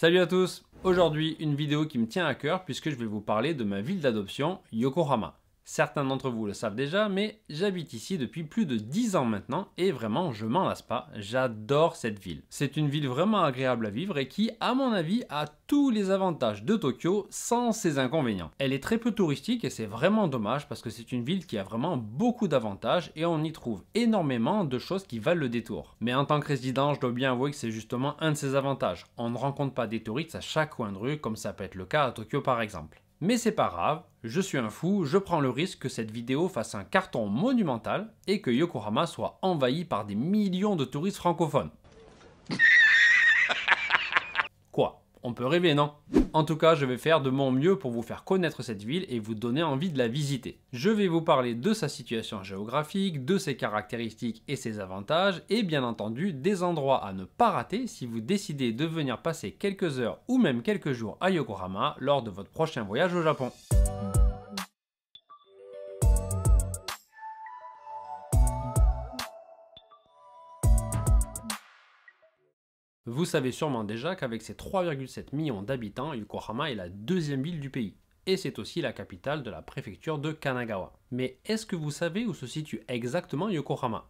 Salut à tous Aujourd'hui, une vidéo qui me tient à cœur puisque je vais vous parler de ma ville d'adoption, Yokohama. Certains d'entre vous le savent déjà, mais j'habite ici depuis plus de 10 ans maintenant et vraiment je m'en lasse pas, j'adore cette ville. C'est une ville vraiment agréable à vivre et qui, à mon avis, a tous les avantages de Tokyo sans ses inconvénients. Elle est très peu touristique et c'est vraiment dommage parce que c'est une ville qui a vraiment beaucoup d'avantages et on y trouve énormément de choses qui valent le détour. Mais en tant que résident, je dois bien avouer que c'est justement un de ses avantages. On ne rencontre pas des touristes à chaque coin de rue comme ça peut être le cas à Tokyo par exemple. Mais c'est pas grave, je suis un fou, je prends le risque que cette vidéo fasse un carton monumental et que Yokohama soit envahi par des millions de touristes francophones. On peut rêver, non En tout cas, je vais faire de mon mieux pour vous faire connaître cette ville et vous donner envie de la visiter. Je vais vous parler de sa situation géographique, de ses caractéristiques et ses avantages, et bien entendu des endroits à ne pas rater si vous décidez de venir passer quelques heures ou même quelques jours à Yokohama lors de votre prochain voyage au Japon. Vous savez sûrement déjà qu'avec ses 3,7 millions d'habitants, Yokohama est la deuxième ville du pays. Et c'est aussi la capitale de la préfecture de Kanagawa. Mais est-ce que vous savez où se situe exactement Yokohama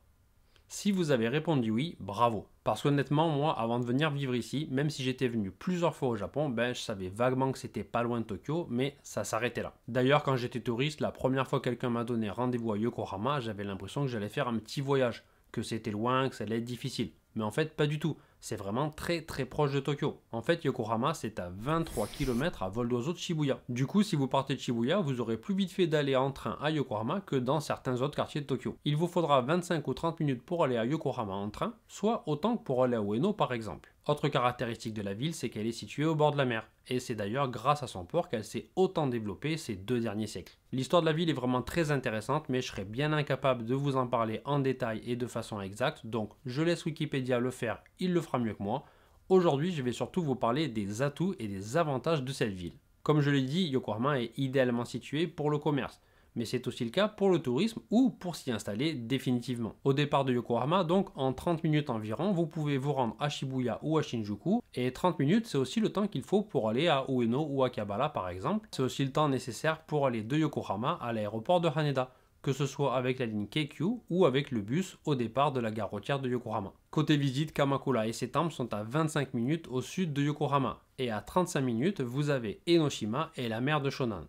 Si vous avez répondu oui, bravo. Parce qu'honnêtement, moi, avant de venir vivre ici, même si j'étais venu plusieurs fois au Japon, ben, je savais vaguement que c'était pas loin de Tokyo, mais ça s'arrêtait là. D'ailleurs, quand j'étais touriste, la première fois que quelqu'un m'a donné rendez-vous à Yokohama, j'avais l'impression que j'allais faire un petit voyage, que c'était loin, que ça allait être difficile. Mais en fait, pas du tout c'est vraiment très très proche de Tokyo. En fait, Yokohama, c'est à 23 km à vol d'oiseau de Shibuya. Du coup, si vous partez de Shibuya, vous aurez plus vite fait d'aller en train à Yokohama que dans certains autres quartiers de Tokyo. Il vous faudra 25 ou 30 minutes pour aller à Yokohama en train, soit autant que pour aller à Ueno par exemple. Autre caractéristique de la ville, c'est qu'elle est située au bord de la mer, et c'est d'ailleurs grâce à son port qu'elle s'est autant développée ces deux derniers siècles. L'histoire de la ville est vraiment très intéressante, mais je serais bien incapable de vous en parler en détail et de façon exacte, donc je laisse Wikipédia le faire, il le fera mieux que moi. Aujourd'hui, je vais surtout vous parler des atouts et des avantages de cette ville. Comme je l'ai dit, Yokohama est idéalement située pour le commerce, mais c'est aussi le cas pour le tourisme ou pour s'y installer définitivement. Au départ de Yokohama, donc en 30 minutes environ, vous pouvez vous rendre à Shibuya ou à Shinjuku, et 30 minutes c'est aussi le temps qu'il faut pour aller à Ueno ou à Kabala par exemple. C'est aussi le temps nécessaire pour aller de Yokohama à l'aéroport de Haneda que ce soit avec la ligne Keikyu ou avec le bus au départ de la gare routière de Yokohama. Côté visite, Kamakura et ses temples sont à 25 minutes au sud de Yokohama et à 35 minutes vous avez Enoshima et la mer de Shonan.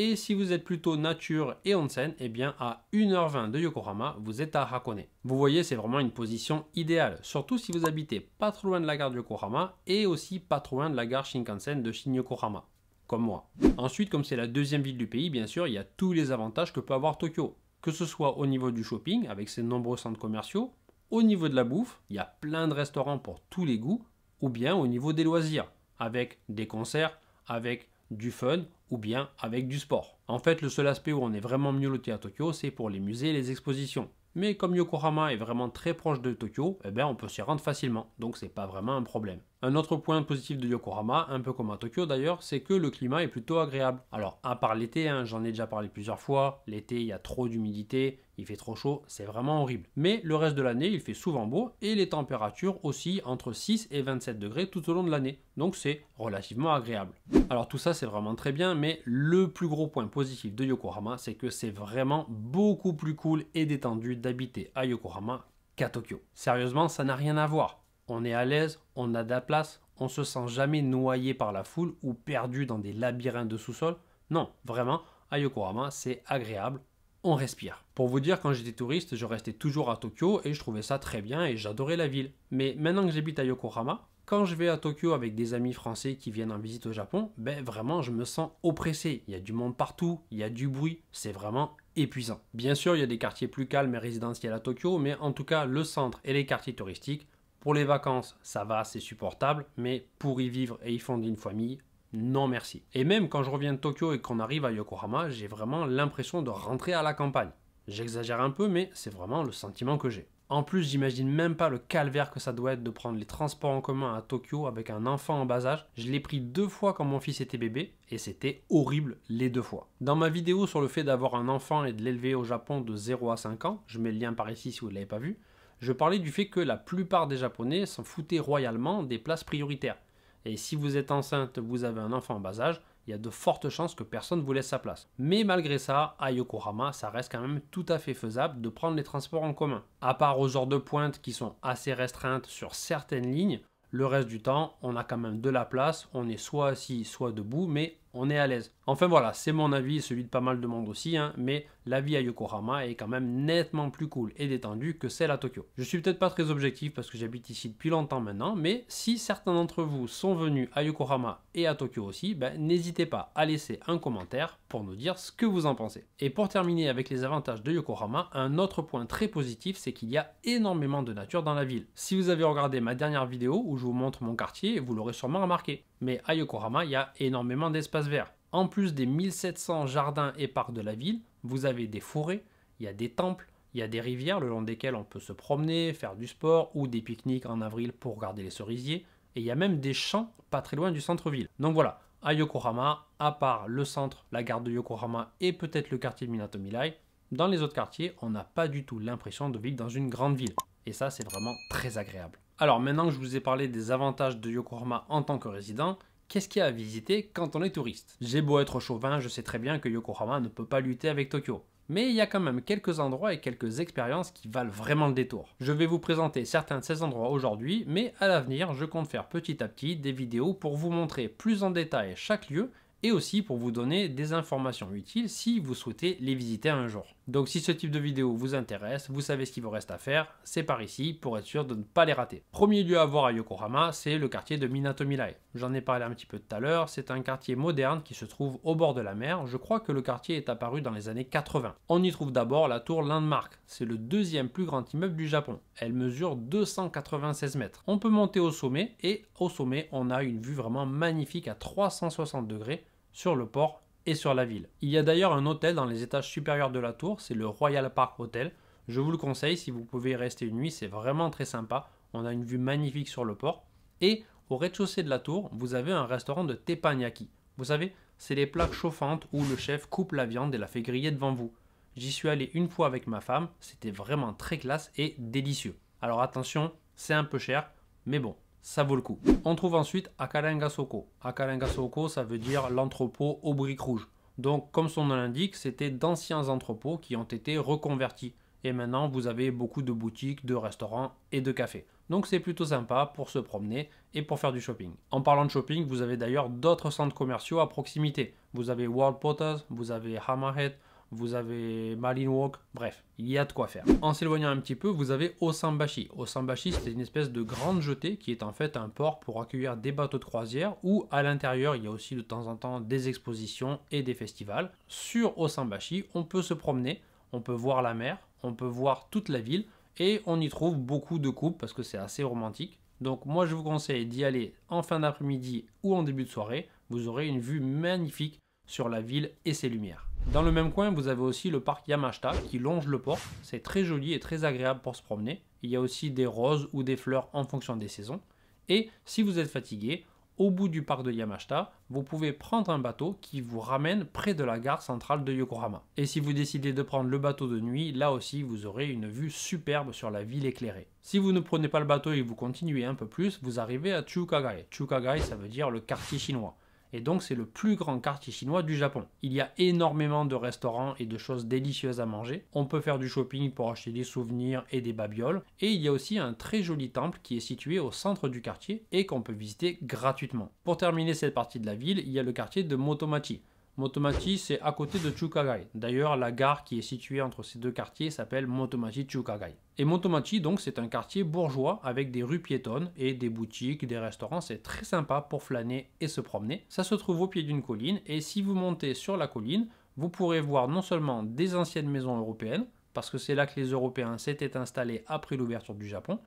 Et si vous êtes plutôt nature et onsen, eh bien à 1h20 de Yokohama, vous êtes à Hakone. Vous voyez, c'est vraiment une position idéale, surtout si vous habitez pas trop loin de la gare de Yokohama et aussi pas trop loin de la gare Shinkansen de Shin Yokohama comme moi. Ensuite, comme c'est la deuxième ville du pays, bien sûr, il y a tous les avantages que peut avoir Tokyo. Que ce soit au niveau du shopping, avec ses nombreux centres commerciaux, au niveau de la bouffe, il y a plein de restaurants pour tous les goûts, ou bien au niveau des loisirs, avec des concerts, avec du fun ou bien avec du sport. En fait, le seul aspect où on est vraiment mieux loté à Tokyo, c'est pour les musées et les expositions. Mais comme Yokohama est vraiment très proche de Tokyo, eh ben, on peut s'y rendre facilement, donc c'est pas vraiment un problème. Un autre point positif de Yokohama, un peu comme à Tokyo d'ailleurs, c'est que le climat est plutôt agréable. Alors, à part l'été, hein, j'en ai déjà parlé plusieurs fois, l'été il y a trop d'humidité, il fait trop chaud, c'est vraiment horrible. Mais le reste de l'année, il fait souvent beau et les températures aussi entre 6 et 27 degrés tout au long de l'année. Donc c'est relativement agréable. Alors tout ça, c'est vraiment très bien, mais le plus gros point positif de Yokohama, c'est que c'est vraiment beaucoup plus cool et détendu d'habiter à Yokohama qu'à Tokyo. Sérieusement, ça n'a rien à voir on est à l'aise, on a de la place, on se sent jamais noyé par la foule ou perdu dans des labyrinthes de sous-sol. Non, vraiment, à Yokohama, c'est agréable, on respire. Pour vous dire, quand j'étais touriste, je restais toujours à Tokyo et je trouvais ça très bien et j'adorais la ville. Mais maintenant que j'habite à Yokohama, quand je vais à Tokyo avec des amis français qui viennent en visite au Japon, ben vraiment je me sens oppressé. Il y a du monde partout, il y a du bruit, c'est vraiment épuisant. Bien sûr, il y a des quartiers plus calmes et résidentiels à Tokyo, mais en tout cas, le centre et les quartiers touristiques pour les vacances, ça va, c'est supportable, mais pour y vivre et y fonder une famille, non merci. Et même quand je reviens de Tokyo et qu'on arrive à Yokohama, j'ai vraiment l'impression de rentrer à la campagne. J'exagère un peu, mais c'est vraiment le sentiment que j'ai. En plus, j'imagine même pas le calvaire que ça doit être de prendre les transports en commun à Tokyo avec un enfant en bas âge. Je l'ai pris deux fois quand mon fils était bébé et c'était horrible les deux fois. Dans ma vidéo sur le fait d'avoir un enfant et de l'élever au Japon de 0 à 5 ans, je mets le lien par ici si vous ne l'avez pas vu, je parlais du fait que la plupart des Japonais s'en foutaient royalement des places prioritaires. Et si vous êtes enceinte, vous avez un enfant en bas âge, il y a de fortes chances que personne ne vous laisse sa place. Mais malgré ça, à Yokohama, ça reste quand même tout à fait faisable de prendre les transports en commun. À part aux heures de pointe qui sont assez restreintes sur certaines lignes, le reste du temps, on a quand même de la place, on est soit assis, soit debout, mais on est à l'aise. Enfin voilà, c'est mon avis, celui de pas mal de monde aussi, hein, mais la vie à Yokohama est quand même nettement plus cool et détendue que celle à Tokyo. Je suis peut-être pas très objectif parce que j'habite ici depuis longtemps maintenant, mais si certains d'entre vous sont venus à Yokohama et à Tokyo aussi, ben, n'hésitez pas à laisser un commentaire pour nous dire ce que vous en pensez. Et pour terminer avec les avantages de Yokohama, un autre point très positif, c'est qu'il y a énormément de nature dans la ville. Si vous avez regardé ma dernière vidéo où je vous montre mon quartier, vous l'aurez sûrement remarqué mais à Yokohama, il y a énormément d'espaces verts. En plus des 1700 jardins et parcs de la ville, vous avez des forêts, il y a des temples, il y a des rivières le long desquelles on peut se promener, faire du sport ou des pique-niques en avril pour regarder les cerisiers, et il y a même des champs pas très loin du centre-ville. Donc voilà, à Yokohama, à part le centre, la gare de Yokohama et peut-être le quartier de Minato Milai, dans les autres quartiers, on n'a pas du tout l'impression de vivre dans une grande ville. Et ça, c'est vraiment très agréable. Alors maintenant que je vous ai parlé des avantages de Yokohama en tant que résident, qu'est-ce qu'il y a à visiter quand on est touriste J'ai beau être chauvin, je sais très bien que Yokohama ne peut pas lutter avec Tokyo. Mais il y a quand même quelques endroits et quelques expériences qui valent vraiment le détour. Je vais vous présenter certains de ces endroits aujourd'hui, mais à l'avenir, je compte faire petit à petit des vidéos pour vous montrer plus en détail chaque lieu et aussi pour vous donner des informations utiles si vous souhaitez les visiter un jour. Donc si ce type de vidéo vous intéresse, vous savez ce qu'il vous reste à faire, c'est par ici pour être sûr de ne pas les rater. Premier lieu à voir à Yokohama, c'est le quartier de Minatomirai. J'en ai parlé un petit peu tout à l'heure, c'est un quartier moderne qui se trouve au bord de la mer. Je crois que le quartier est apparu dans les années 80. On y trouve d'abord la tour Landmark, c'est le deuxième plus grand immeuble du Japon. Elle mesure 296 mètres. On peut monter au sommet et au sommet, on a une vue vraiment magnifique à 360 degrés sur le port et sur la ville. Il y a d'ailleurs un hôtel dans les étages supérieurs de la tour, c'est le Royal Park Hotel. Je vous le conseille si vous pouvez y rester une nuit, c'est vraiment très sympa. On a une vue magnifique sur le port. Et au rez-de-chaussée de la tour, vous avez un restaurant de teppanyaki. Vous savez, c'est les plaques chauffantes où le chef coupe la viande et la fait griller devant vous. J'y suis allé une fois avec ma femme, c'était vraiment très classe et délicieux. Alors attention, c'est un peu cher, mais bon, ça vaut le coup. On trouve ensuite à Akarangasoko, ça veut dire l'entrepôt aux briques rouges. Donc, comme son nom l'indique, c'était d'anciens entrepôts qui ont été reconvertis. Et maintenant, vous avez beaucoup de boutiques, de restaurants et de cafés. Donc, c'est plutôt sympa pour se promener et pour faire du shopping. En parlant de shopping, vous avez d'ailleurs d'autres centres commerciaux à proximité. Vous avez World Potters, vous avez Hammerhead, vous avez Walk, bref, il y a de quoi faire. En s'éloignant un petit peu, vous avez Osambashi. Osambashi, c'est une espèce de grande jetée qui est en fait un port pour accueillir des bateaux de croisière où à l'intérieur, il y a aussi de temps en temps des expositions et des festivals. Sur Osambashi, on peut se promener, on peut voir la mer, on peut voir toute la ville et on y trouve beaucoup de coupes parce que c'est assez romantique. Donc moi, je vous conseille d'y aller en fin d'après-midi ou en début de soirée. Vous aurez une vue magnifique sur la ville et ses lumières. Dans le même coin, vous avez aussi le parc Yamashita qui longe le port. C'est très joli et très agréable pour se promener. Il y a aussi des roses ou des fleurs en fonction des saisons. Et si vous êtes fatigué, au bout du parc de Yamashita, vous pouvez prendre un bateau qui vous ramène près de la gare centrale de Yokohama. Et si vous décidez de prendre le bateau de nuit, là aussi vous aurez une vue superbe sur la ville éclairée. Si vous ne prenez pas le bateau et vous continuez un peu plus, vous arrivez à Chukagai. Chukagai, ça veut dire le quartier chinois. Et donc c'est le plus grand quartier chinois du Japon. Il y a énormément de restaurants et de choses délicieuses à manger. On peut faire du shopping pour acheter des souvenirs et des babioles. Et il y a aussi un très joli temple qui est situé au centre du quartier et qu'on peut visiter gratuitement. Pour terminer cette partie de la ville, il y a le quartier de Motomachi. Motomachi, c'est à côté de Chukagai. D'ailleurs, la gare qui est située entre ces deux quartiers s'appelle Motomachi-Chukagai. Et Motomachi, donc, c'est un quartier bourgeois avec des rues piétonnes et des boutiques, des restaurants. C'est très sympa pour flâner et se promener. Ça se trouve au pied d'une colline et si vous montez sur la colline, vous pourrez voir non seulement des anciennes maisons européennes, parce que c'est là que les Européens s'étaient installés après l'ouverture du Japon,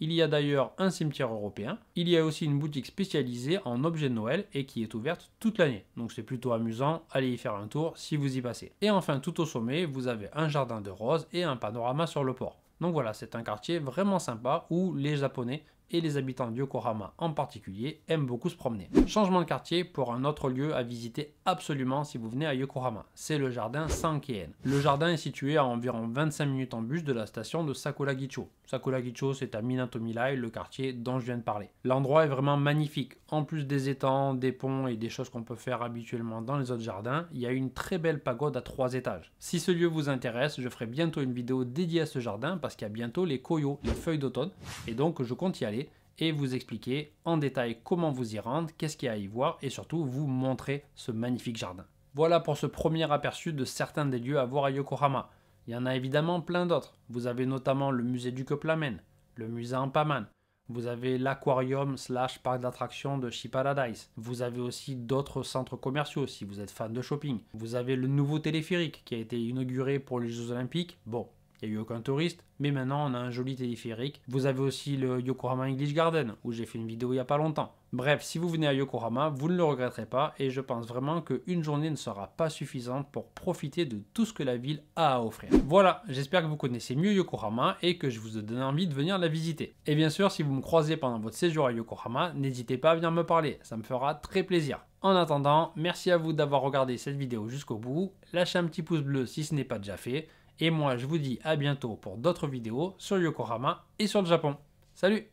il y a d'ailleurs un cimetière européen. Il y a aussi une boutique spécialisée en objets de Noël et qui est ouverte toute l'année. Donc c'est plutôt amusant, allez y faire un tour si vous y passez. Et enfin, tout au sommet, vous avez un jardin de roses et un panorama sur le port. Donc voilà, c'est un quartier vraiment sympa où les Japonais et les habitants de Yokohama en particulier aiment beaucoup se promener. Changement de quartier pour un autre lieu à visiter absolument si vous venez à Yokohama, c'est le jardin Sankeen. Le jardin est situé à environ 25 minutes en bus de la station de Sakuragicho. Sakuragicho c'est à Minatomilai, le quartier dont je viens de parler. L'endroit est vraiment magnifique, en plus des étangs, des ponts et des choses qu'on peut faire habituellement dans les autres jardins, il y a une très belle pagode à trois étages. Si ce lieu vous intéresse, je ferai bientôt une vidéo dédiée à ce jardin parce qu'il y a bientôt les koyo, les feuilles d'automne, et donc je compte y aller et vous expliquer en détail comment vous y rendre, qu'est-ce qu'il y a à y voir et surtout vous montrer ce magnifique jardin. Voilà pour ce premier aperçu de certains des lieux à voir à Yokohama. Il y en a évidemment plein d'autres. Vous avez notamment le musée du Koplamen, le musée Paman, vous avez l'aquarium slash parc d'attractions de Paradise. Vous avez aussi d'autres centres commerciaux si vous êtes fan de shopping. Vous avez le nouveau téléphérique qui a été inauguré pour les Jeux Olympiques. Bon, il n'y a eu aucun touriste, mais maintenant on a un joli téléphérique. Vous avez aussi le Yokohama English Garden, où j'ai fait une vidéo il n'y a pas longtemps. Bref, si vous venez à Yokohama, vous ne le regretterez pas, et je pense vraiment qu'une journée ne sera pas suffisante pour profiter de tout ce que la ville a à offrir. Voilà, j'espère que vous connaissez mieux Yokohama et que je vous ai donné envie de venir la visiter. Et bien sûr, si vous me croisez pendant votre séjour à Yokohama, n'hésitez pas à venir me parler, ça me fera très plaisir. En attendant, merci à vous d'avoir regardé cette vidéo jusqu'au bout, lâchez un petit pouce bleu si ce n'est pas déjà fait, et moi, je vous dis à bientôt pour d'autres vidéos sur Yokohama et sur le Japon. Salut